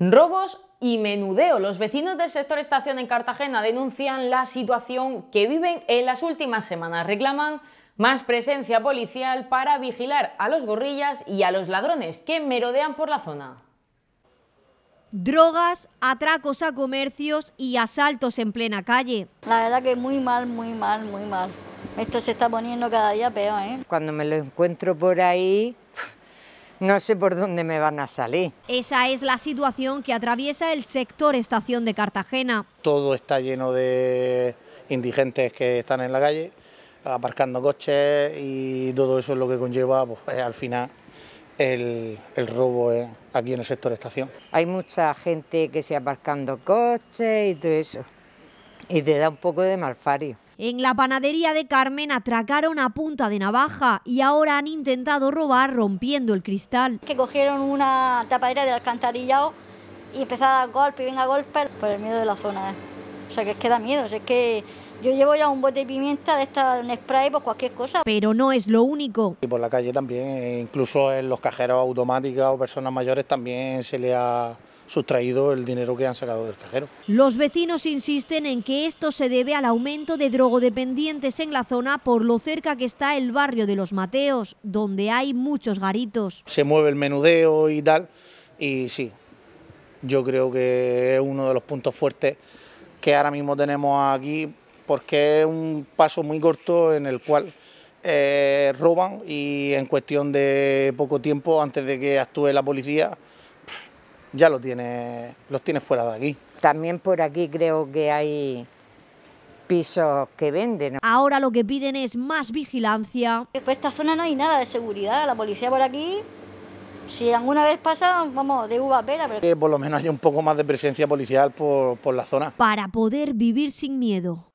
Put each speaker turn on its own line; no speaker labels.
Robos y menudeo. Los vecinos del sector estación en Cartagena denuncian la situación que viven en las últimas semanas. Reclaman más presencia policial para vigilar a los gorrillas y a los ladrones que merodean por la zona.
Drogas, atracos a comercios y asaltos en plena calle. La verdad que muy mal, muy mal, muy mal. Esto se está poniendo cada día peor. ¿eh?
Cuando me lo encuentro por ahí, no sé por dónde me van a salir.
Esa es
la situación que atraviesa el sector estación de Cartagena.
Todo está lleno de indigentes que están en la calle, aparcando coches y todo eso es lo que conlleva pues, eh, al final el, robo eh, aquí en el sector estación.
Hay mucha gente que se aparcando coches y todo eso, y te da un poco de malfario.
En la panadería de Carmen atracaron a punta de navaja y
ahora han intentado robar rompiendo el cristal. Que cogieron una tapadera de alcantarillado y empezaron a golpe y venga golpe por el miedo de la zona. ¿eh? O sea que es que da miedo, es que yo llevo ya un bote de pimienta de esta, un spray, por cualquier cosa. Pero no es
lo único. Y por la calle también, incluso en los cajeros automáticos o personas mayores también se le ha sustraído el dinero que han sacado del cajero.
Los vecinos insisten en que esto se debe al aumento de drogodependientes en la zona por lo cerca que está el barrio de Los Mateos, donde hay muchos garitos.
Se mueve el menudeo y tal, y sí, yo creo que es uno de los puntos fuertes que ahora mismo tenemos aquí, porque es un paso muy corto en el cual... Eh, roban y en cuestión de poco tiempo, antes de que actúe la policía,
ya lo tiene, los tienes fuera de aquí. También por aquí creo que hay
pisos que venden. Ahora lo que piden es más vigilancia. Por esta zona no hay nada de seguridad, la policía por aquí, si alguna vez pasa, vamos, de uva pera. Pero... Que
por lo menos hay un poco más de presencia policial por, por la zona.
Para poder vivir sin miedo.